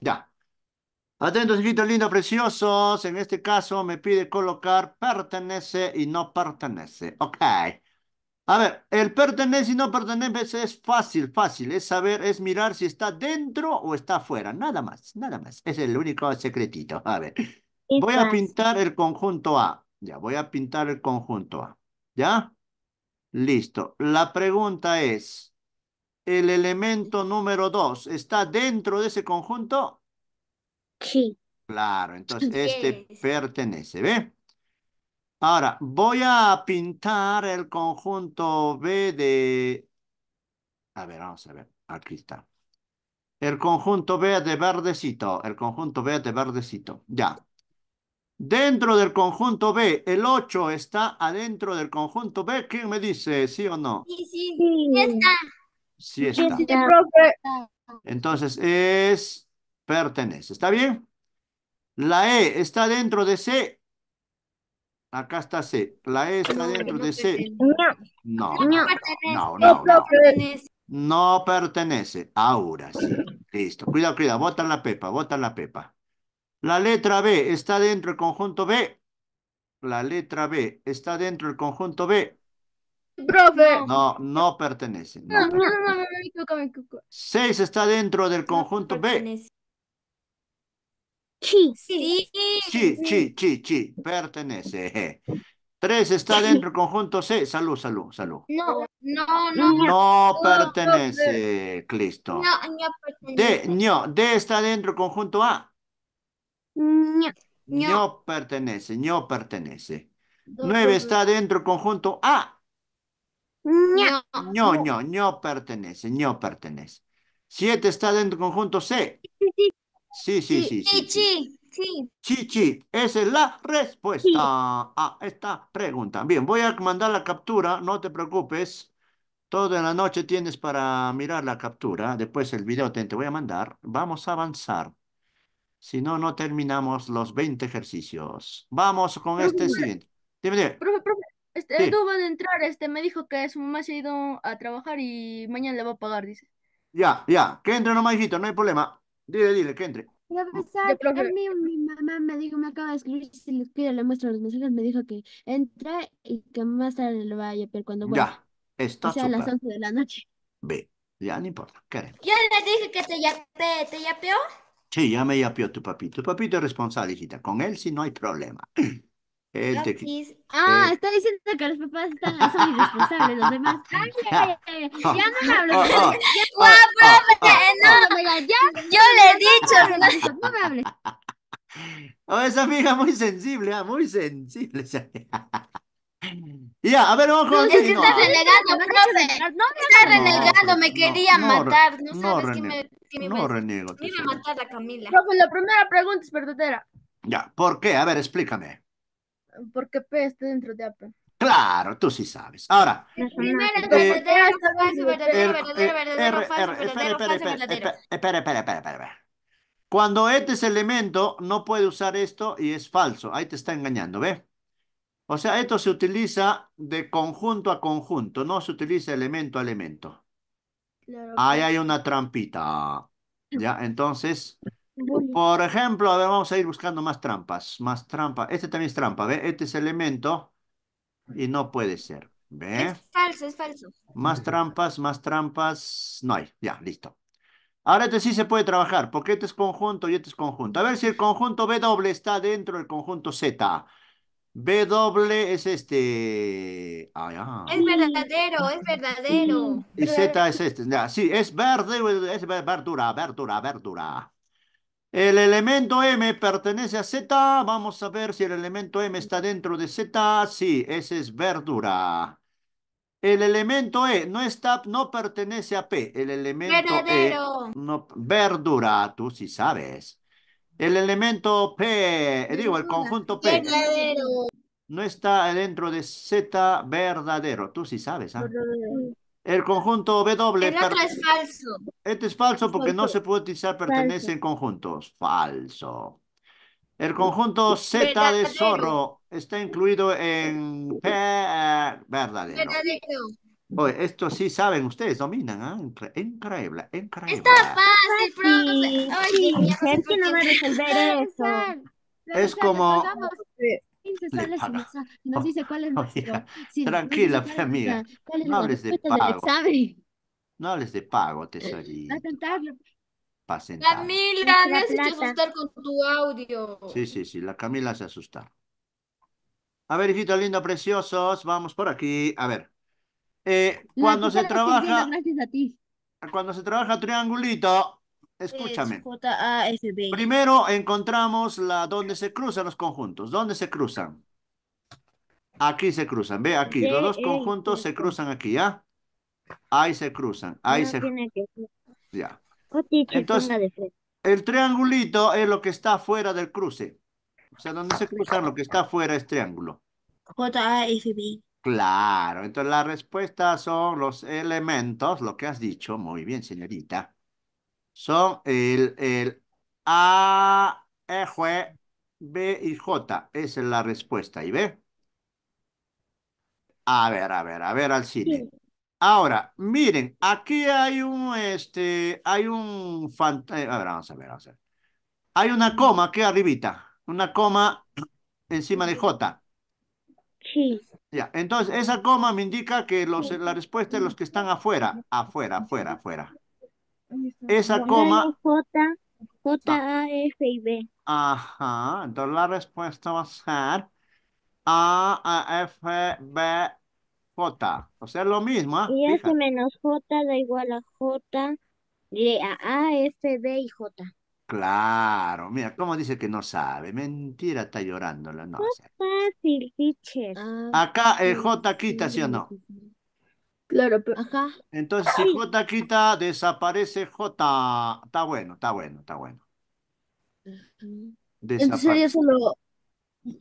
Ya. Atentos, gritos lindos, preciosos. En este caso me pide colocar pertenece y no pertenece. Ok. A ver, el pertenece y no pertenece es fácil, fácil. Es saber, es mirar si está dentro o está afuera. Nada más, nada más. Es el único secretito. A ver. Voy a pintar el conjunto A. Ya, voy a pintar el conjunto A. ¿Ya? Listo. La pregunta es, el elemento número 2 está dentro de ese conjunto? Sí. Claro, entonces este pertenece, ¿ve? Ahora, voy a pintar el conjunto B de... A ver, vamos a ver, aquí está. El conjunto B de verdecito, el conjunto B de verdecito, ya. Dentro del conjunto B, el 8 está adentro del conjunto B. ¿Quién me dice sí o no? Sí, sí, sí está. Entonces es pertenece. ¿Está bien? La E está dentro de C. Acá está C. La E está dentro de C. No, no, no. No, pertenece. Ahora sí. Listo. Cuidado, cuidado. Bota la pepa, bota la pepa. La letra B está dentro del conjunto B. La letra B está dentro del conjunto B. No, no pertenece. No, no, no, Seis está dentro del conjunto B. Sí, Sí. sí sí, sí, Pertenece. Tres está dentro del conjunto C. Salud, salud, salud. No, no, no. No pertenece, Cristo. No, no pertenece. D, D está dentro del conjunto A. No. No pertenece, no pertenece. Nueve está dentro del conjunto A. No, ño. ño, pertenece, no pertenece. Siete está dentro del conjunto C. Sí, sí, sí. Sí, sí. sí. sí, esa es la respuesta a esta pregunta. Bien, voy a mandar la captura, no te preocupes. Toda la noche tienes para mirar la captura. Después el video te, voy a mandar. Vamos a avanzar. Si no, no terminamos los 20 ejercicios. Vamos con este siguiente. Dime, él este, sí. de entrar, este, me dijo que su mamá se ha ido a trabajar y mañana le va a pagar, dice. Ya, ya, que entre nomás, hijito, no hay problema. Dile, dile, que entre. Profesor, a mí mi mamá me dijo, me acaba de escribir, si les pido, le muestro los mensajes, me dijo que entre y que más tarde lo a pero cuando vuelva. Ya, está o sea, a las 11 de la noche. Ve, ya no importa, Karen. Yo le dije que te yapé, ¿te yapeó? Sí, ya me yapeó tu papito. Tu papito es responsable, hijita. Con él sí no hay problema. El de eh. Ah, está diciendo que los papás están, son irresponsables, los demás. Ah, ah, ya no me ah, hables, ya no, ya, yo le he dicho. no me hables. ah. Oh, esa amiga muy sensible, ah, muy sensible. Ya, a ver, vamos con No, renegando, no sé. profe. no me Está renegando, me quería matar. No no sabes qué me, qué no Me iba a matar a Camila. Profe, la primera pregunta es verdadera. Ya, ¿por qué? A ver, explícame porque P está dentro de AP. Claro, tú sí sabes. Ahora. Espera, espera, espera, espera. Cuando este es elemento, no puede usar esto y es falso. Ahí te está engañando, ¿ves? O sea, esto se utiliza de conjunto a conjunto, no se utiliza elemento a elemento. Ahí hay una trampita. ¿Ya? Entonces, por ejemplo, a ver, vamos a ir buscando más trampas. Más trampa. Este también es trampa, ¿ve? Este es elemento y no puede ser. ¿Ve? Es falso, es falso. Más trampas, más trampas. No hay. Ya, listo. Ahora este sí se puede trabajar, porque este es conjunto y este es conjunto. A ver si el conjunto W está dentro del conjunto Z. W es este... Ah. Es verdadero, es verdadero. Y Z es este. sí, es verde, es verdura, verdura, verdura. El elemento M pertenece a Z. Vamos a ver si el elemento M está dentro de Z. Sí, ese es verdura. El elemento E no está, no pertenece a P. El elemento E no, verdura, tú sí sabes. El elemento P, eh, digo, el conjunto P. No está dentro de Z verdadero. Tú sí sabes. ¿ah? El conjunto W. El otro es falso. Este es falso porque no se puede utilizar pertenece en conjuntos. Falso. El conjunto Z de zorro está incluido en eh, verdadero. Oye, esto sí saben, ustedes dominan, ¿ah? Increíble, increíble. Está fácil, profe. Oye, no va a resolver eso. Es como, nos oh, dice cuál oh, tranquila, amiga, no hables de pago. No hables de pago, tesorito. a Camila, me has hecho asustar con tu audio. Sí, sí, sí, la Camila se asusta. A ver, hijito lindos, preciosos, vamos por aquí. A ver, eh, cuando se trabaja... Cuando se trabaja triangulito, Escúchame. Primero encontramos la donde se cruzan los conjuntos. ¿Dónde se cruzan? Aquí se cruzan. Ve aquí. Los dos eh, conjuntos se cruzan aquí, ¿ya? Ahí se cruzan. Ahí se Ya. Entonces, el triangulito es lo que está fuera del cruce. O sea, donde se cruzan, lo que está fuera es triángulo. J-A-F-B. Claro. Entonces, la respuesta son los elementos, lo que has dicho. Muy bien, señorita. Son el, el A, E, J, B y J. Esa es la respuesta. ¿Y ve? A ver, a ver, a ver al cine. Ahora, miren, aquí hay un, este, hay un, a ver, vamos a ver, a Hay una coma aquí arribita, una coma encima de J. Sí. Ya, entonces esa coma me indica que los, la respuesta es los que están afuera, afuera, afuera, afuera. Esa coma. J, ah. A, F y B. Ajá, entonces la respuesta va a ser A, A, F, B, J. O sea, es lo mismo. ¿ah? Y F menos J da igual a J, de a, F, B y J. Claro, mira, ¿cómo dice que no sabe? Mentira, está llorando la noche. Fácil, teacher. Ah, Acá el J quita, ¿sí o no? Claro, Entonces, si J quita, desaparece J. Está bueno, está bueno, está bueno. Entonces sería solo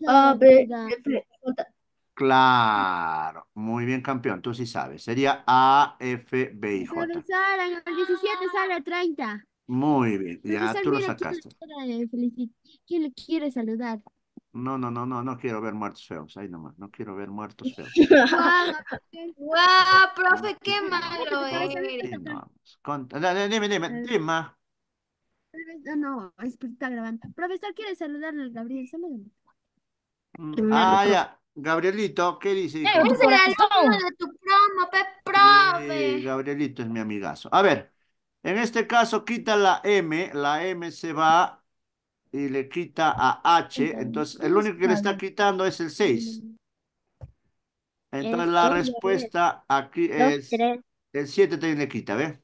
A, B, F, J. Claro, muy bien campeón, tú sí sabes. Sería A, F, B y J. Sara, en el 17 sale 30. Muy bien, ya tú lo sacaste. quién le quiere saludar? No, no, no, no, no quiero ver muertos feos. Ahí nomás, no quiero ver muertos feos. ¡Guau, profe, qué malo es! Dime, dime, dime. No, está grabando. Profesor, ¿quiere saludarle al Gabriel? Mm, ah, ya. Gabrielito, ¿qué dice? Eh, es el alumno de tu promo, profe. Sí, Gabrielito es mi amigazo. A ver, en este caso quita la M, la M se va y le quita a H, entonces el único que le está quitando es el 6. Entonces la respuesta aquí es el 7 también le quita, ¿ves?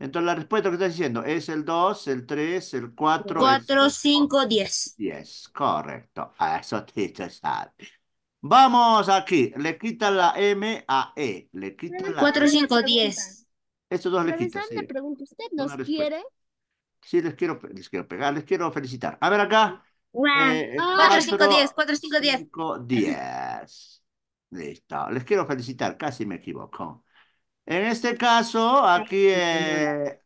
Entonces la respuesta que está diciendo es el 2, el 3, el 4. 4, 5, 10. 10, correcto. Eso te sabe. Vamos aquí. Le quita la M a E. Le quita la 4, 5, 10. Estos dos le quitan. Sí. pregunta, ¿usted nos quiere? Sí, les quiero, les quiero pegar, les quiero felicitar. A ver acá. 4, 5, 10, 4, 5, 10. Listo. Les quiero felicitar, casi me equivoco. En este caso, aquí eh,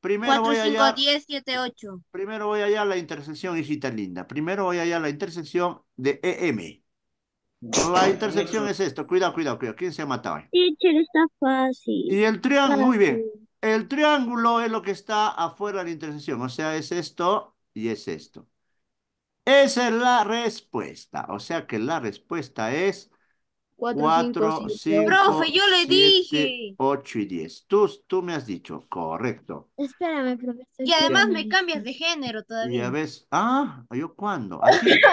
primero 4, voy 5, 10, 7, 8. Primero voy a hallar la intersección, hijita linda. Primero voy a hallar la intersección de EM. La intersección es esto. Cuidado, cuidado, cuidado. ¿Quién se ha matado? Teacher, está fácil. Y el triángulo, muy bien. El triángulo es lo que está afuera de la intersección, o sea, es esto y es esto. Esa es la respuesta, o sea que la respuesta es 4, 5, Profe, yo le dije. 8 y 10. Tú, tú me has dicho, correcto. Espérame, profesor. Y además me cambias de género todavía. Y a veces. Ah, ¿yo cuándo? Aquí.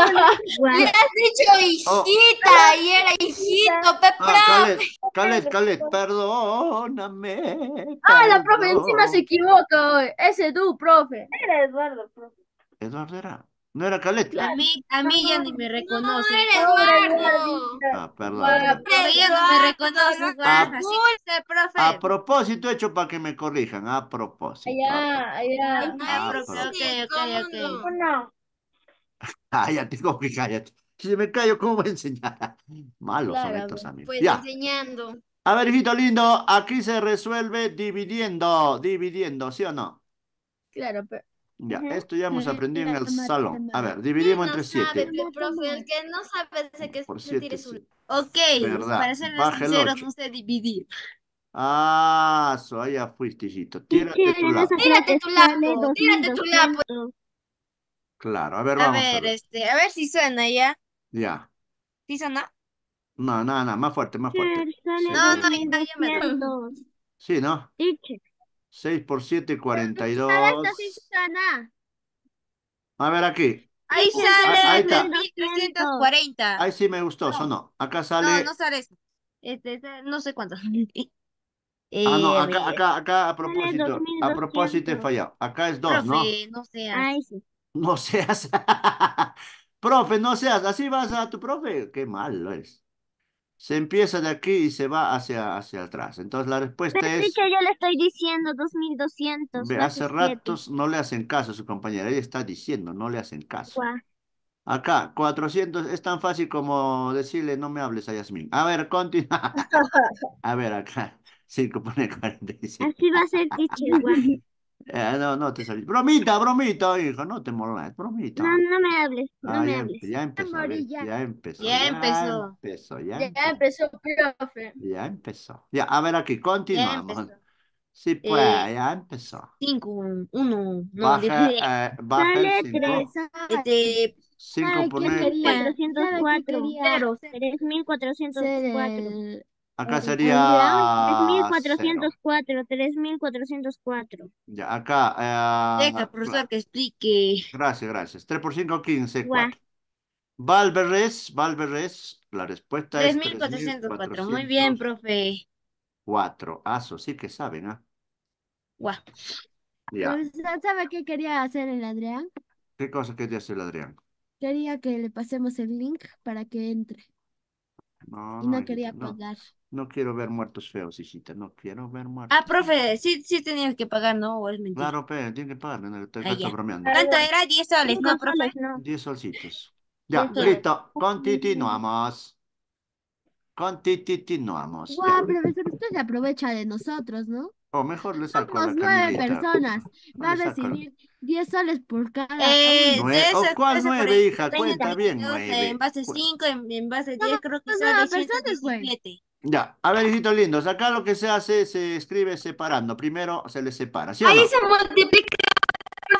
Ah, le has dicho oh. hijita y era hijito, Pepe. Ah, Cale, Calet, Calet, perdóname. Ah, la profe encima se equivoca hoy. Ese tú, profe. Era Eduardo, profe. Eduardo era. ¿No era Caleta? A mí, a mí ya ni me reconoce. eres Ah, perdón. pero ya no me reconozco. a, profe. propósito hecho para que me corrijan, a propósito. Allá, allá. A propósito. ok, ok. Cállate, que cállate. Si me callo, ¿cómo voy a enseñar? Malos son estos amigos. Pues enseñando. A ver, hijito lindo, aquí se resuelve dividiendo, dividiendo, ¿sí o no? Claro, pero ya, esto ya hemos aprendido en el salón. A ver, dividimos entre siete. Profe, el que no sabe de que es Ok, ¿verdad? para ser sinceros, no sé dividir. Ah, ahí ya fuiste, hijito. Tírate tu lado. Tírate tu lapo. tírate tu lapo Claro, a ver, vamos a ver. este, a ver si suena ya. Ya. ¿Sí suena? No, no, no, más fuerte, más fuerte. No, no, ya me Sí, ¿no? 6 por 7, 42. A ver aquí. Ahí sale 3340. Ah, 1340. Ahí sí me gustó, eso no. Acá sale. No, no sale eso. Este, este no sé cuánto. Eh, ah, no, eh, acá, acá, acá a propósito, a propósito he fallado. Acá es 2, ¿no? No seas. sí. No seas. profe, no seas. Así vas a tu profe. Qué malo es se empieza de aquí y se va hacia, hacia atrás. Entonces la respuesta Pero, es... que yo le estoy diciendo 2200. Ve, hace ratos no le hacen caso a su compañera. Ella está diciendo, no le hacen caso. Acá, 400 es tan fácil como decirle no me hables a Yasmin. A ver, continúa. a ver, acá. 5 pone 45. Así va a ser Eh, no, no te salí. Bromita, bromita, hijo, no te molestes, bromita. No, no me hables, no me ya hables. ya, empezó, ya. empezó, ya. empezó. Ya empezó. Ya profe. Ya empezó. Ya, a ver aquí, continuamos. Sí, eh, pues, ya empezó. Cinco, uno, no, eh, 5 este, por cuatro. Acá sería... 3404, 3404. Ya, acá... Eh, Deja, profesor, que explique. Gracias, gracias. 3 por 5, 15, 4. Valverres, Valverres, la respuesta es 3404. Muy bien, profe. 4. Aso, ah, sí que saben, ¿ah? Guau. Ya. sabe qué quería hacer el Adrián? ¿Qué cosa quería hacer el Adrián? Quería que le pasemos el link para que entre. No, y no quería pagar. No quiero ver muertos feos, hijita, no quiero ver ah, muertos. Ah, profe, sí, sí tenías que pagar, ¿no? O Claro, pero tiene que pagar, no estoy ah, bromeando. ¿Cuánto era? 10 soles, ¿no, profe? 10 solcitos. Ya, ¿Cuánto? listo, continuamos. Continuamos. Guau, wow, profesor, usted se aprovecha de nosotros, ¿no? O mejor le saco Somos nueve personas. Va a recibir 10 soles por cada. Eh, O ¿Cuál nueve, hija? Cuenta bien, nueve. En base 5, en, base 10, creo que no, personas diecisiete. Ya, a ver, hijitos lindos, acá lo que se hace se escribe separando. Primero se le separa. ¿cierto? Ahí se multiplica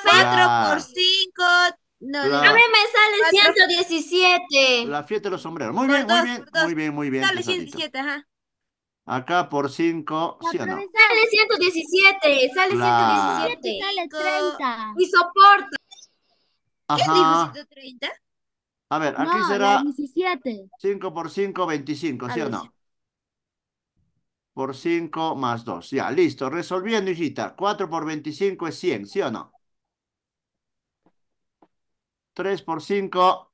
4 por 5. No, a mí me sale 117. La fiesta de los sombreros. Muy bien, muy, bien muy bien, muy bien, Sale 117, ajá. Acá por 5, ¿cierto? o no? Sale 117, sale 117. Sale 30. Y soporta. Ajá. dijo 130? A ver, aquí será 5 por 5, 25, ¿sí o no? por 5 más 2. Ya, listo. Resolviendo, hijita. 4 por 25 es 100, ¿sí o no? 3 por 5,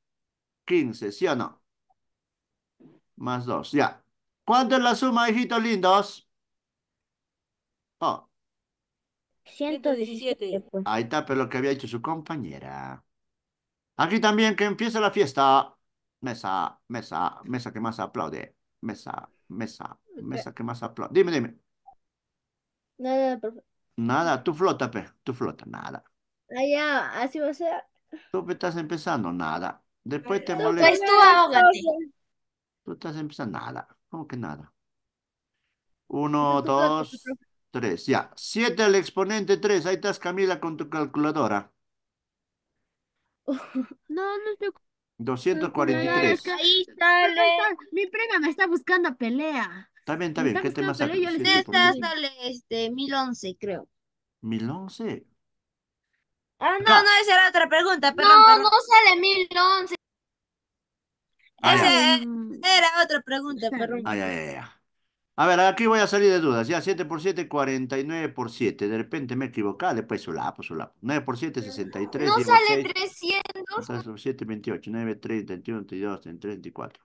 15, ¿sí o no? Más 2, ya. ¿Cuánto es la suma, hijitos lindos? Oh. 117. Pues. Ahí está, pero lo que había hecho su compañera. Aquí también que empieza la fiesta. Mesa, mesa, mesa que más aplaude. Mesa, mesa, Mesa, eh. que más aplausos. Dime, dime. Nada, profe. Nada, tú flota, pe. Tú flota, nada. Ah, ya, así va a ser. Tú estás empezando, nada. Después te molestas pues pues tú Tú estás empezando, nada. ¿Cómo que nada? Uno, pues dos, tres. Ya. Siete al exponente tres. Ahí estás, Camila, con tu calculadora. No, no estoy 243. Ahí está. Mi prima me está buscando pelea. Está bien, está bien. ¿Qué tema pero yo de esta hasta el este, 1011, creo. ¿1011? Ah, no, no, esa era otra pregunta. Perdón, no, no sale 1011. Ah, esa eh, em, era otra pregunta, perdón. Ay, ah, ay, ay. A ver, aquí voy a salir de dudas. Ya 7 por 7, 49 por 7. De repente me equivocado. después su lapo, su lapo. 9 por 7, 63. No sale 300. 7, 28, 9, 30, 31, 32, 34.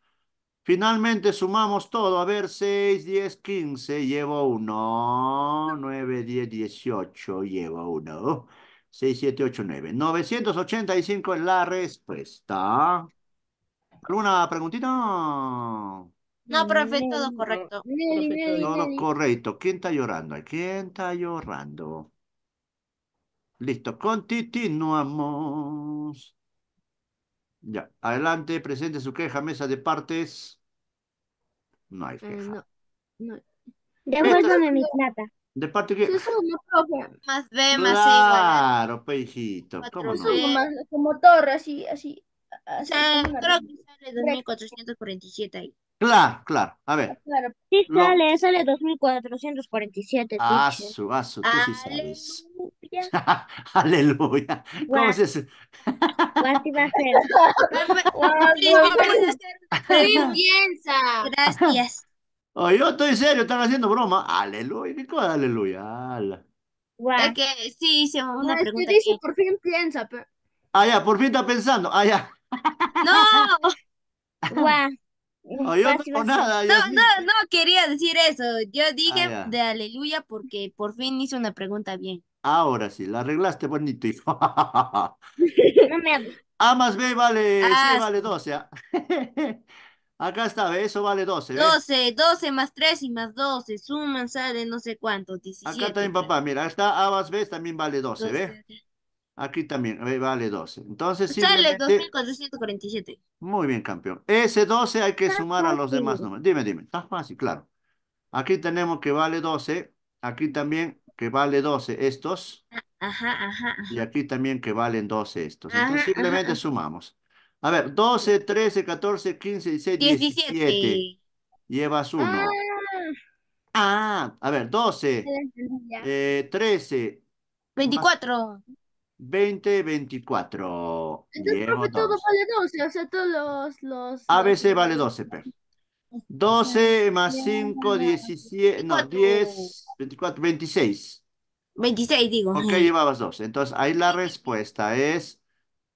Finalmente sumamos todo. A ver, 6, 10, 15. Llevo 1. 9, 10, 18. Llevo 1. 6, 7, 8, 9. 985 es la respuesta. ¿Alguna preguntita? No, profe, todo correcto. Todo correcto. ¿Quién está llorando? ¿Quién está llorando? Listo, continuamos. Ya, adelante, presente su queja, mesa de partes. No hay eh, queja. De no. Devuélvame mi plata. ¿De parte que... es profe. Más B, más C Claro, pejito. como torre, así, así. Ah, o sea, creo que sale 2447 ahí. Claro, claro. A ver. Claro. Sí, sale, sale 2447. Asu, asu, tú sí sabes aleluya. aleluya. ¿Cómo se dice? What iba a hacer? piensa. Gracias. Oh, yo estoy serio, están haciendo broma. Aleluya, ¿qué cosa? Aleluya. Ala. Es que sí, hice una pregunta. Dice, por fin piensa. Pero... Ah, ya, por fin está pensando. Ah, ya. no. wow. Oh, yo no, nada, no, no, no quería decir eso. Yo dije ah, de aleluya porque por fin hice una pregunta bien. Ahora sí, la arreglaste bonito, hijo. No me... A más B vale, 12. Ah, ¿ah? Acá está, eso vale 12. 12, 12 más 3 y más 12, suman, sale no sé cuánto, 17. Acá también, papá, mira, está A más B también vale 12, Aquí también vale 12. Entonces, Sale 2.447. Muy bien, campeón. Ese 12 hay que sumar a los demás números. Dime, dime. Está fácil, claro. Aquí tenemos que vale 12. Aquí también que vale 12 estos. Ajá, ajá, Y aquí también que valen 12 estos. Entonces simplemente sumamos. A ver, 12, 13, 14, 15, 16, 17. 17. Llevas uno. Ah. ah a ver, 12, eh, 13. 24. 20, 24. Entonces, profe, todo vale 12, o sea, todos los... los ABC vale 12, pero. 12 más 5, 17, no, 10, 24, 26. 26, digo. Ok, llevabas dos. Entonces, ahí la respuesta es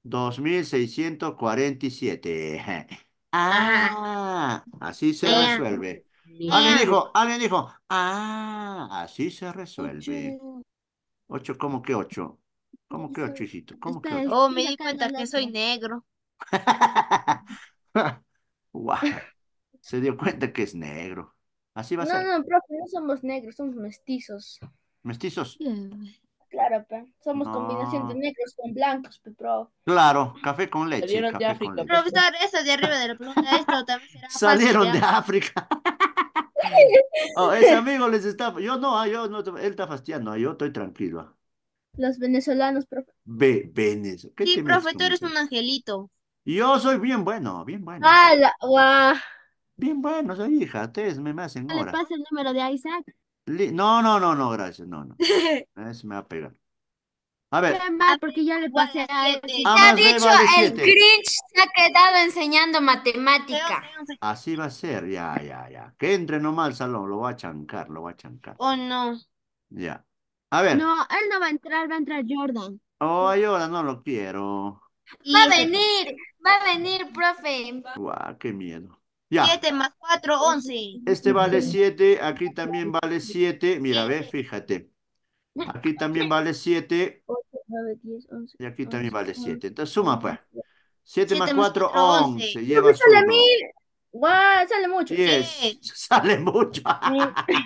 2647. Ah, así se resuelve. Alguien dijo, alguien dijo, ah, así se resuelve. Ocho, ¿cómo que ocho? ¿Cómo que ocho, hijito? ¿Cómo que ocho? Oh, me di cuenta que soy negro. wow. Se dio cuenta que es negro. Así va a no, ser. No, no, profe, no somos negros, somos mestizos. ¿Mestizos? Claro, pero somos combinación de negros con blancos, pero. Claro, café con leche. Salieron de África. Profesor, eso de arriba de la pregunta, esto también será Salieron de África. oh, ese amigo les está... Yo no, ah, yo no, él está fastidiando, ah, yo estoy tranquilo. Ah. Los venezolanos, profe. Ve, venez... Sí, profe, tú eres un angelito. Yo soy bien bueno, bien bueno. Ah, la... Bien bueno, buenos, hija. Tres me hacen ¿Le hora. pasa el número de Isaac? no, no, no, no, gracias. No, no. Eso me va a pegar. A ver. Mal porque ya le pasé a él. Ah, ha dicho, el Grinch se ha quedado enseñando matemática. Así va a ser, ya, ya, ya. Que entre nomás al salón, lo va a chancar, lo va a chancar. Oh, no. Ya. A ver. No, él no va a entrar, va a entrar Jordan. Oh, Jordan, no lo quiero. Va a venir, va a venir, profe. Guau, qué miedo. 7 más 4, 11. Este vale 7, aquí también vale 7. Mira, ve, fíjate. Aquí también vale 7. Y aquí también vale 7. Entonces suma pues. 7 más 4, 11. Pues sale Wow, sale mucho. 10. Sale mucho. sale 1, 8, 10,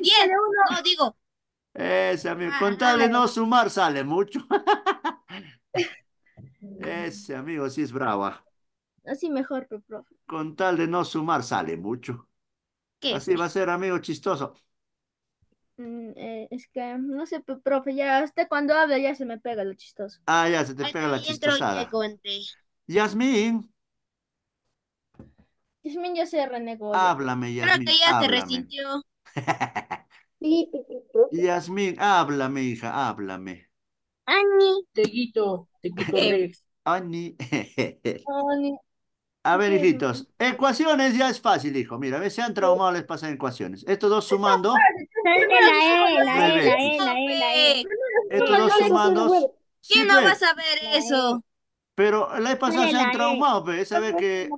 10. No, digo. Esa, mi ah, contable no sumar sale mucho. Ese amigo sí es brava. Así mejor, profe. Con tal de no sumar, sale mucho. ¿Qué? Así va a ser, amigo chistoso. Mm, eh, es que, no sé, profe, ya hasta cuando habla ya se me pega lo chistoso. Ah, ya se te pega la chistosada. Yasmín. Yasmín ya se renegó. Háblame, Yasmín. Creo que ya háblame. se resintió. Yasmín, háblame, hija, háblame. Ani. Te quito, te quito, Rex. Ani. Ani. A ver, hijitos. Ecuaciones ya es fácil, hijo. Mira, a veces se han traumado, les pasan ecuaciones. Estos dos sumando. Estos dos sumando. ¿Quién no pues. va a saber eso? Pero la vez se han e. traumado, ves. Pues. Esa vez que.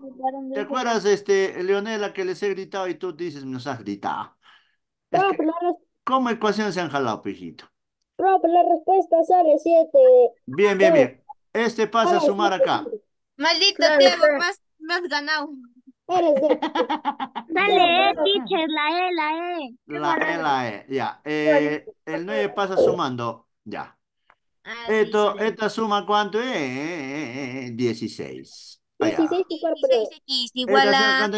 ¿Te acuerdas, este, Leonela, que les he gritado y tú dices, nos has gritado? ¿Cómo ecuaciones se han jalado, pijito? Pues, la respuesta sale siete. Bien, bien, bien. Este pasa a sumar acá. Maldito te me has ganado. Eres Dale, eh, teacher, la E, la e. La E, la E, ya. Eh, el 9 pasa sumando, ya. Esto, esta suma cuánto es? 16. 16 x igual a...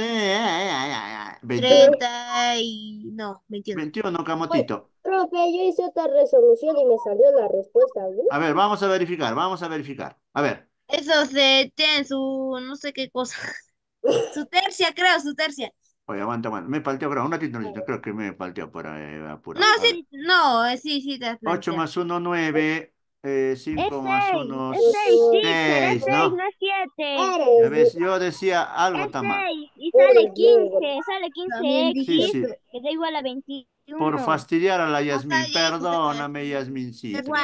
30 y... no, 21. 21, camotito. Profe, yo hice otra resolución y me salió la respuesta. ¿verdad? A ver, vamos a verificar, vamos a verificar. A ver. Esos de tienen su no sé qué cosa. su tercia, creo, su tercia. Oye, aguanta, aguanta. Me palteó, pero un ratito, creo que me palteó por ahí. no, sí, no, eh, sí, sí. Te 8 más 1, 9. 5 más 1, 6, 6, 6, 6 ¿no? es 7. ves? Yo decía algo es Y sale 15, sale 15 X, que da igual a 20. Por fastidiar a la Yasmin, perdóname, Yasmin. Sí, pues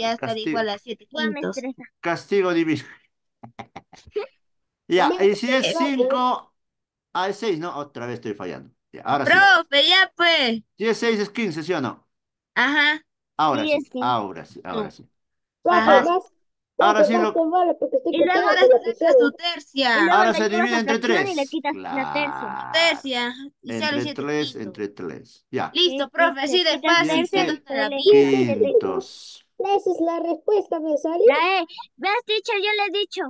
ya castigo. a las Castigo divino. ya, y si es 5, a 6, no, otra vez estoy fallando. Ya, ahora Profe, ya pues. Si es 6 es 15, ¿sí o no? Ajá. Ahora sí, ahora sí, ahora ah. sí. Ya, Ahora pues sí lo... Pues vale y luego restas tu tercia. Ahora se divide entre tres. Y le quitas claro. la tercia. Tercia. Y entre tres, entre tres. Ya. Listo, profe, sí, despacio. Quintos. Esa es la respuesta, me salió. La E. ¿Ves, teacher? Yo le he dicho.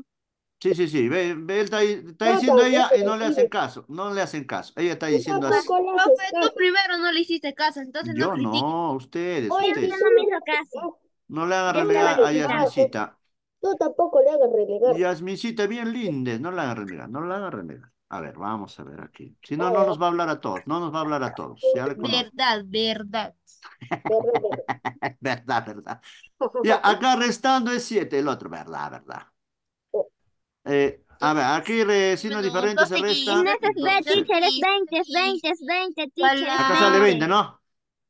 Sí, sí, sí. Ve, ve él está, está diciendo ella y no le hacen caso. No le hacen caso. Ella está diciendo así. Profe, tú primero no le hiciste caso, entonces no Yo no, ustedes. Oye, ustedes. no me hizo caso. No le hagan realidad a Yasmicita. No, tampoco le hagan renegar. Yasmincita, bien linda, no la hagan renegar, no la hagan renegar. A ver, vamos a ver aquí. Si no, no nos va a hablar a todos, no nos va a hablar a todos. Ya le verdad, verdad. verdad, verdad. Ya, acá restando es 7, el otro, verdad, verdad. Eh, a ver, aquí signos diferentes se restan. No es 20, es 20, es 20, es 20, teacher. Acá sale 20, ¿no?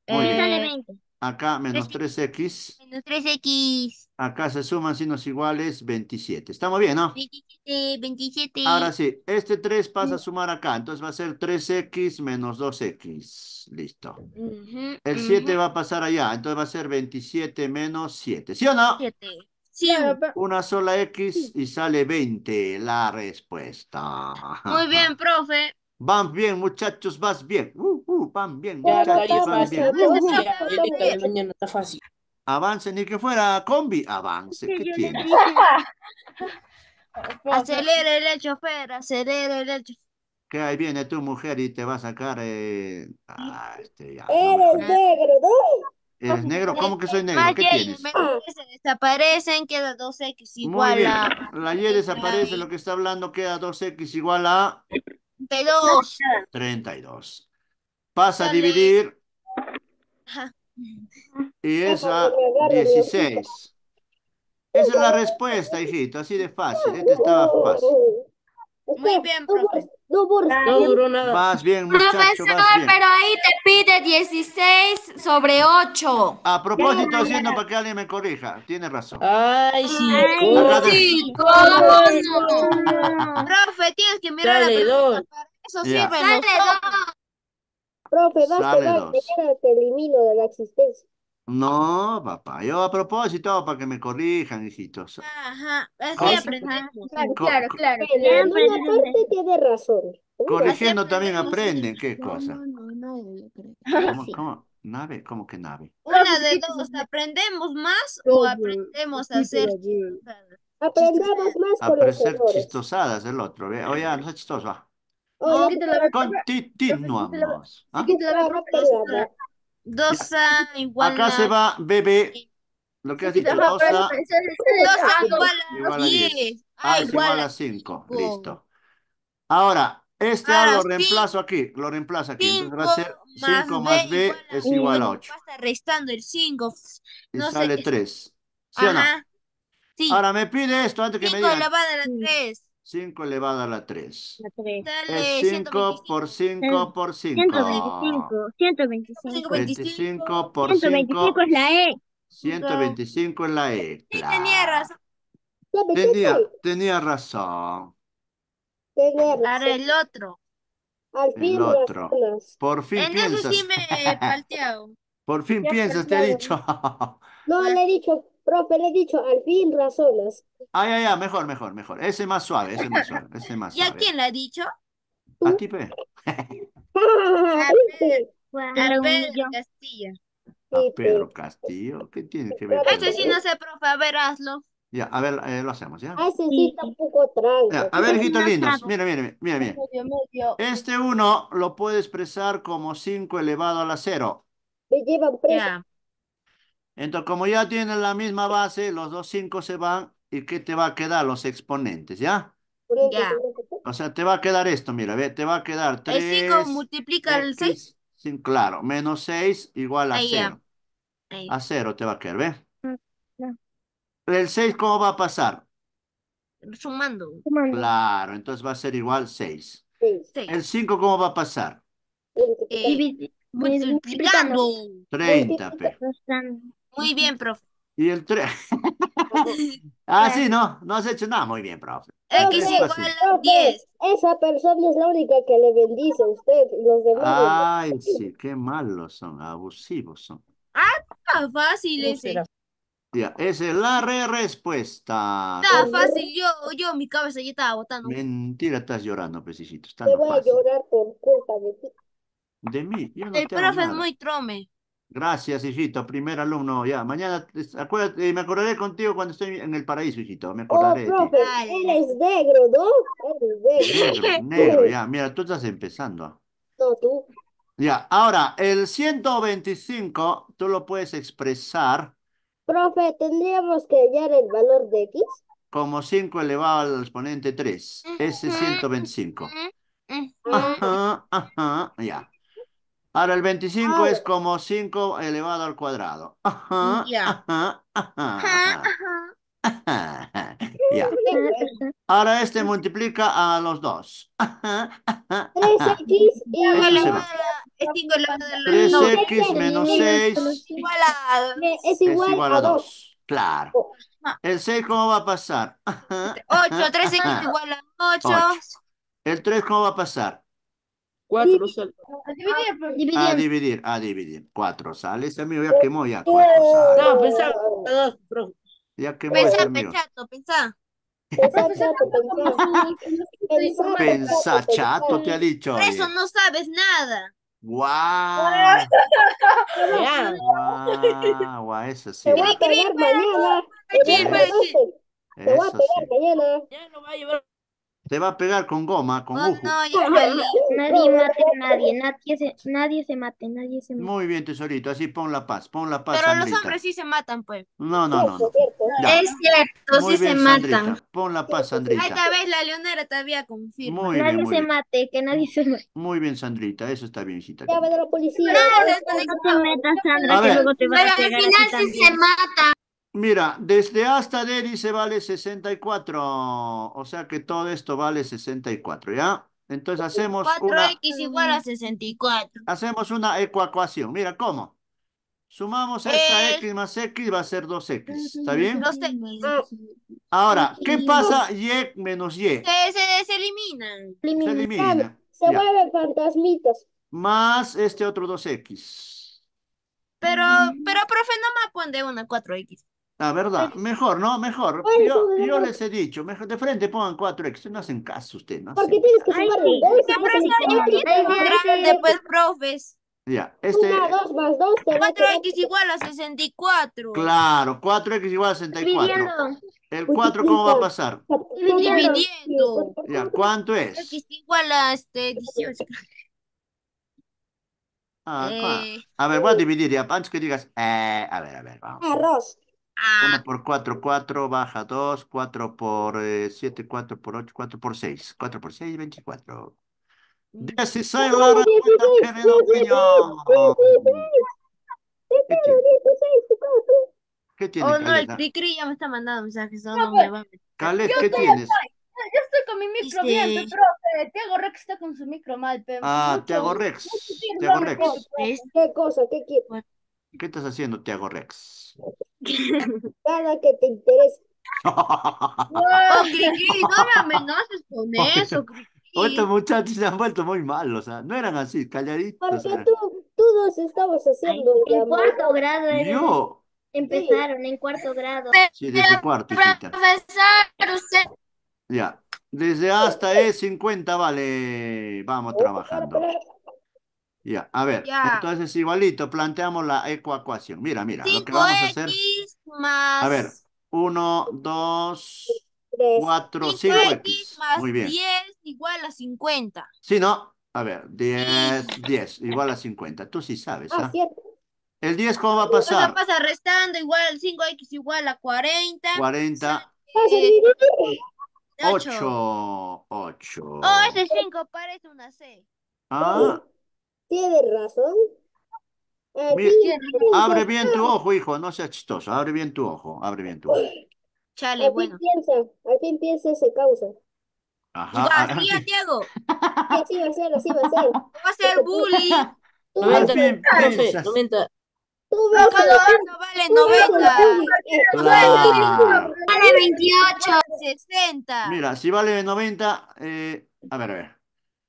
Muy bien. Sale 20. Acá menos 3x. Menos 3x. Acá se suman signos iguales 27. ¿Estamos bien, no? 27, 27. Ahora sí, este 3 pasa a sumar acá. Entonces va a ser 3x menos 2x. Listo. el 7 va a pasar allá. Entonces va a ser 27 menos 7. ¿Sí o no? 7. Sí. Una sola X y sale 20 la respuesta. Muy bien, profe. Van bien, muchachos, vas bien. Uh, van bien, muchachos, bien. está fácil avance, ni que fuera combi, avance, ¿qué tiene? el chofer, el chofer. Que ahí viene tu mujer y te va a sacar. Eh... Ah, este, Eres negro, ¿no? ¿Eres negro? ¿Cómo que soy negro? ¿Qué tienes? desaparecen, queda 2x igual a... La Y desaparece, lo que está hablando queda 2x igual a... 32. 32. Pasa a dividir... Ajá. Y esa 16. Esa es la respuesta, hijito, así de fácil. Este estaba fácil. Muy bien, profesor. No, no duró nada. Vas bien, muchacho, Profesor, vas bien. pero ahí te pide 16 sobre 8. A propósito, haciendo para que alguien me corrija. Tiene razón. Ay, sí. Ay, sí, ¿cómo no? Profe, tienes que mirar Dale, la pregunta. Eso yeah. sirve. Dale, dos. Profe, basta, ya te elimino de la existencia. No, papá, yo a propósito, para que me corrijan, hijitos. Ajá, así aprendemos. Claro, claro, claro. En una parte tiene razón. ¿Eh? Corrigiendo también aprenden, qué cosa. No, no, no, ah, ¿Cómo, cómo? ¿Nave? ¿Cómo que nave? Una de dos, ¿aprendemos más o aprendemos a hacer chistosadas? Aprendemos más con los errores. chistosadas el otro, Oye, no es chistoso, va. Continuamos. ¿Ah? igual Acá se va bebé. Lo que has dicho, igual a 10. Ah, ah, igual a 5. Listo. Ahora, este A ah, lo reemplazo aquí, lo reemplazo aquí. Entonces va a ser 5 más B, es igual a 8. Está restando el 5. Y sale 3. ¿Sí o no? Ahora me pide esto antes que me diga. 5 elevado a 3. 5 elevado a la 3. Es 5 por 5 por 5. 125. 125. 125 es la E. 125 es la E. tenía razón. Tenía, razón. Tenía el otro. el otro. Por fin piensas. Por fin piensas, te he dicho. no, le he dicho Profe, le he dicho, al fin razonas. Ah, ya, ya, mejor, mejor, mejor. Ese es más suave, ese más suave, ese más suave. ¿Y a quién le ha dicho? A ti, pe. Ah, a Pedro Castillo. A Pedro Castillo, ¿qué tiene que ver? Ese sí no sé, profe, a ver, hazlo. Ya, a ver, eh, lo hacemos, ¿ya? Ah, sí a ver, hijitos lindos, mira, mira, mira, mira. Este uno lo puede expresar como 5 elevado a la 0. Me llevan entonces, como ya tienen la misma base, los dos cinco se van. ¿Y qué te va a quedar? Los exponentes, ¿ya? Ya. O sea, te va a quedar esto, mira, ve, te va a quedar 3. El 5 multiplica el 6. Sí, claro, menos 6 igual a 0. A 0 te va a quedar, ¿ve? Mm, ¿El 6 cómo va a pasar? Sumando. Claro, entonces va a ser igual 6. ¿El 5 cómo va a pasar? Eh, multiplicando. 30, pero... Muy bien, profe. Y el 3. ah, sí, no, no has hecho nada. Muy bien, profe. X igual 10. Esa persona es la única que le bendice a usted. Los demás. Ay, sí, qué malos son, abusivos son. Ah, está fácil ese. esa es la re respuesta. Está fácil, yo, yo mi cabeza ya estaba botando. Mentira, estás llorando, pececito Te voy a llorar por culpa de ti. De mí, El profe es muy trome. Gracias, hijito, primer alumno, ya. Mañana, acuérdate, eh, me acordaré contigo cuando estoy en el paraíso, hijito, me oh, acordaré. Oh, profe, negro, ¿no? negro. Negro, negro, ya. Mira, tú estás empezando. No, tú. Ya, ahora, el 125, tú lo puedes expresar. Profe, ¿tendríamos que hallar el valor de X? Como 5 elevado al exponente 3, ese 125. Ajá, ajá, ya. Ahora el 25 es ah. como 5 elevado al cuadrado. Ajá, ajá, Ahora este multiplica a los dos. 3x elevado a... Es igual a 3x menos 6 es igual a, es igual a 2. Claro. ¿El 6 cómo va a pasar? 8, 3x igual a 8. El 3 cómo va a pasar? 4 sale. Ah, pues, dividir. A dividir, a dividir. 4 sale ese mío, ya quemó ya. 4 sale. No, pensá, dos, profe. Ya quemó pensá, ese mío. Chato, pensá. pensá, chato, te ha dicho. Por eso no sabes nada. Guau. Guau, guau, eso sí. Te voy a pegar mañana. Te va a pegar mañana. Ya no va a llevar te va a pegar con goma, con oh, no, ya nadie mate a nadie, nadie se, nadie se mate, nadie se mate. Muy bien, tesorito, así pon la paz, pon la paz. Pero los hombres sí se matan, pues. No, no, no. no. Es cierto, sí se matan. Pon la paz, Sandrita. Esta vez la Leonera todavía confirma. Muy nadie se mate, que nadie se mate. Muy bien, Sandrita, eso está bien, hijita. Llave de la policía. No, no, no, te metas, Sandra, que luego te va a pegar. Pero al final sí se mata. Mira, desde hasta D dice vale 64. O sea que todo esto vale 64, ¿ya? Entonces hacemos 4x igual a 64. Hacemos una ecuación. Mira, ¿cómo? Sumamos esta x más x va a ser 2x. ¿Está bien? 2x. Ahora, ¿qué pasa y menos y? Se, se, se eliminan. Se eliminan. Se vuelven fantasmitos. Más este otro 2x. Pero, pero profe, no me de una 4x. La verdad, mejor, ¿no? Mejor. Yo, yo les he dicho, mejor de frente pongan 4X, no hacen caso ustedes, ¿no? Porque tienes que sumar sí. Después, profes. Ya, este... 1, 2 más 2 4X igual a 64. Claro, 4X igual a 64. ¿El 4 cómo va a pasar? Dividiendo. Ya, ¿cuánto es? 4 X igual a este 18. Ah, eh, a ver, voy a eh. dividir ya, antes que digas... Eh, a ver, a ver, vamos. Arroz. 1 ah. por 4, 4, baja 2, 4 por 7, eh, 4 por 8, 4 por 6, 4 por 6, 24. 16 la respuesta, querido ¿Qué tiene? ¿Qué tiene, oh, no, el Cricri ya me está mandando mensajes, no, me va a ¿qué tienes? Yo estoy con mi micro bien, sí. profe. Tiago Rex está con su micro mal, pero. Ah, Tiago Rex. Tiago Rex. ¿Qué cosa? ¿Qué quieres? ¿Qué estás haciendo, Tiago Rex? Nada que te interese. Oh, no, no me amenaces con eso, Estos muchachos se han vuelto muy malos, o ¿ah? sea, no eran así, calladitos. Porque ¿ah? tú, dos estabas haciendo. en cuarto grado Empezaron en cuarto grado. desde cuarto. Ya. Desde hasta E50, vale. Vamos trabajando. Ya, a ver, entonces igualito, planteamos la ecuación. Mira, mira, lo que vamos a hacer. Más... A ver, 1, 2, 4, 5 x. Más Muy 10 igual a 50. Sí, no. A ver, 10, 10 igual a 50. Tú sí sabes, ¿ah? ¿ah? ¿El 10 cómo va a pasar? Va a pasar restando igual 5x igual a 40. 40. 8. 8. Oh, ese 5 parece una C. Ah, Tienes razón. Eh, abre bien tu ojo, hijo, no seas chistoso. Abre bien tu ojo, abre bien tu ojo. Chale, al bueno. piensa, A piensa se causa. Ajá. Diego! Santiago. Así va a ser, así va a ser. Va a ser bully! Tú a Tú ves vale 90. vale 28. 60. Mira, si vale 90, eh, a ver, a ver.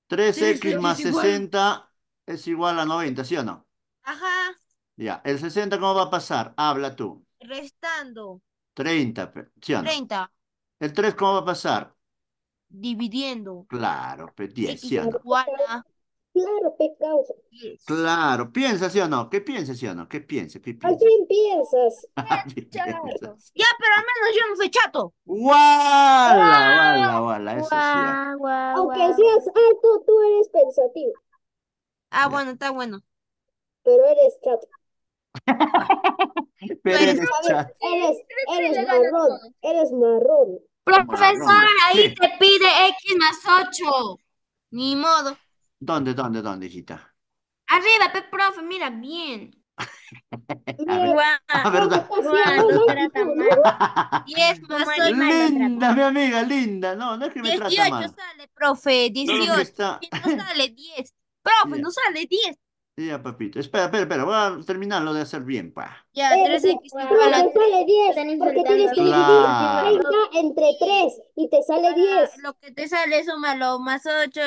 3x más 60 es igual a 90, ¿sí o no? Ajá. Ya, ¿el 60 cómo va a pasar? Habla tú. Restando. 30, ¿sí o no? 30. ¿El 3 cómo va a pasar? Dividiendo. Claro, pues 10, ¿sí o no? a... Claro, Claro, piensa sí o no, ¿qué piensas sí o no? ¿Qué piensas? ¿Qué piensa? ¿A quién piensas? Ya, pero al menos yo no soy chato. ¡Wala, wala, wala! Eso sí. Aunque seas alto, tú eres pensativo. Ah, bueno, está bueno. Pero eres chat. Pero eres Eres, eres, marrón. Eres marrón. Profesor, ahí te pide X más 8. Ni modo. ¿Dónde, dónde, dónde, hijita? Arriba, pe, profe, mira bien. a ver, wow. a ver, wow, no mal. 10 más 8. Linda, mi amiga, linda. No, no es que me 18 trata mal. sale, profe, 18. No, está... no sale, 10. Profe, pues, no sale 10. Ya, papito. Espera, espera, espera. Voy a terminarlo de hacer bien, pa. Ya, 3 eh, x no sale 10. Porque tienes que dividir 30 entre 3 y te sale 10. Lo que te sale suma lo más 8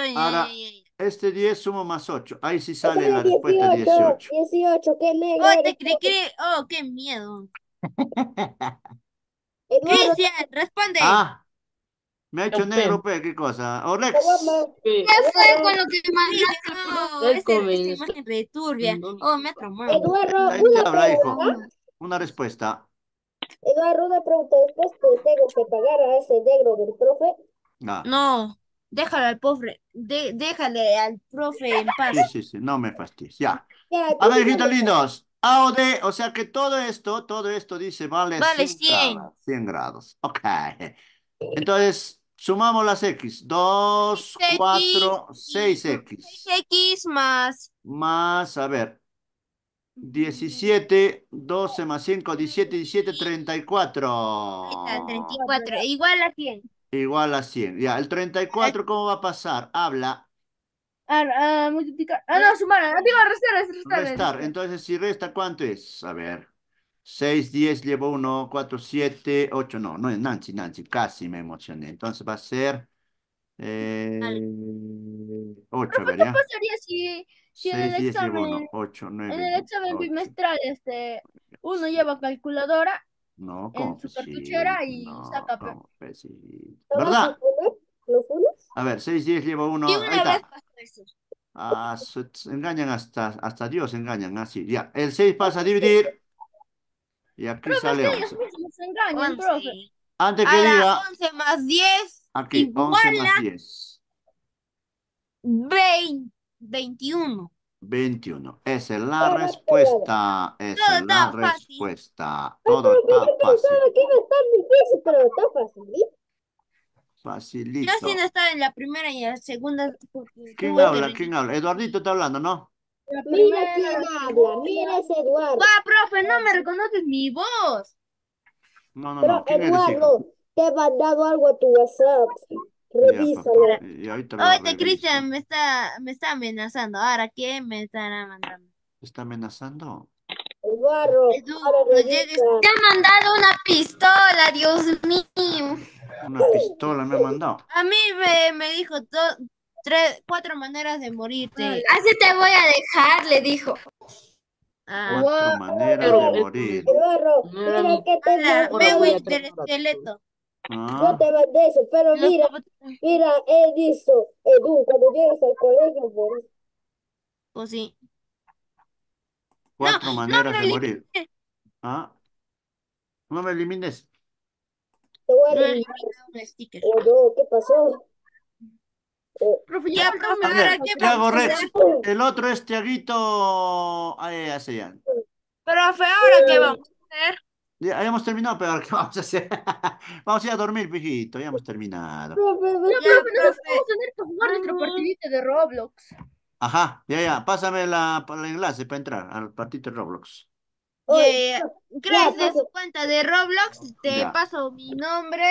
y... este 10 sumo más 8. Ahí sí sale, la respuesta 18. 18, qué mega. Oh, te cree, que. oh, qué miedo. Eh, Cristian, responde. Ah. Me ha hecho negro, pues, qué cosa. Orex. eso ¿Qué fue con lo que mandaste? No, esa imagen returbia. Oh, me ha Eduardo, una te habla, hijo. Una respuesta. Eduardo, una pregunta. ¿Después tengo que pagar a ese negro del profe? No. No, déjale al profe. déjale al profe en paz. Sí, sí, sí. No me fastidies. Ya. a ver, hijitos lindos. A o D, o sea que todo esto, todo esto dice vale, vale 100, 100 100 grados. Ok. Entonces, Sumamos las X. 2, 4, 6X. 6X más. Más, a ver. 17, 12 más 5, 17, 17, 34. 34, igual a 100. Igual a 100. Ya, el 34, ¿cómo va a pasar? Habla. Ah, multiplicar. Ah, no, sumar. Digo, restar, restar. Restar. Entonces, si resta, ¿cuánto es? A ver. 6, 10, llevo 1, 4, 7, 8, no, no es Nancy, Nancy, casi me emocioné. Entonces va a ser eh, ¿verdad? ¿Qué pasaría si, en el examen, el examen bimestral este, uno lleva calculadora no, en su cartuchera y saca? Pues ¿Verdad? A ver, 6, 10, llevo 1. engañan hasta, hasta Dios, engañan así. Ya, el 6 pasa a dividir. Y aquí sale 11. Antes que diga. 11 más 10. Aquí, 11 más 10. 20, 21. 21. Esa es la respuesta. Esa es la respuesta. Todo está fácil. está pero está facilito. Facilito. Yo sí no en la primera y en la segunda. ¿Quién habla? ¿Quién habla? Eduardito está hablando, ¿no? Mira quién habla, mira ese Eduardo. Va, profe! No me reconoces mi voz. No, no, no. Pero Eduardo, te he mandado algo a tu WhatsApp. Revísalo. Oye, este Cristian me está, me está amenazando. ¿Ahora qué me estará mandando? ¿Está amenazando? Eduardo, Te ha mandado una pistola, Dios mío. Una pistola me ha mandado. A mí me, me dijo, tres, cuatro maneras de morirte. Así te voy a dejar, le dijo. Ah. Cuatro maneras de morir. mira que te Hola, veo ah. No te vas eso, pero mira, mira, él dijo, Edu, cuando llegas al colegio, eso. Pues sí. Cuatro maneras de morir. ¿Ah? No me elimines. Te voy a eliminar. ¿qué pasó? Profe, ya, profe, ahora qué Tiago Rex. El otro es Tiaguito Pero Profe, ¿ahora qué vamos a hacer? Ya hemos terminado, pero ahora ¿qué vamos a hacer? vamos a ir a dormir, viejito ya hemos terminado. Profe, no, profe, no, vamos a tener que jugar nuestro partidito de Roblox. Ajá, ya, ya, pásame la, el enlace para entrar al partido de Roblox. Yeah, Gracias su cuenta de Roblox, te paso mi nombre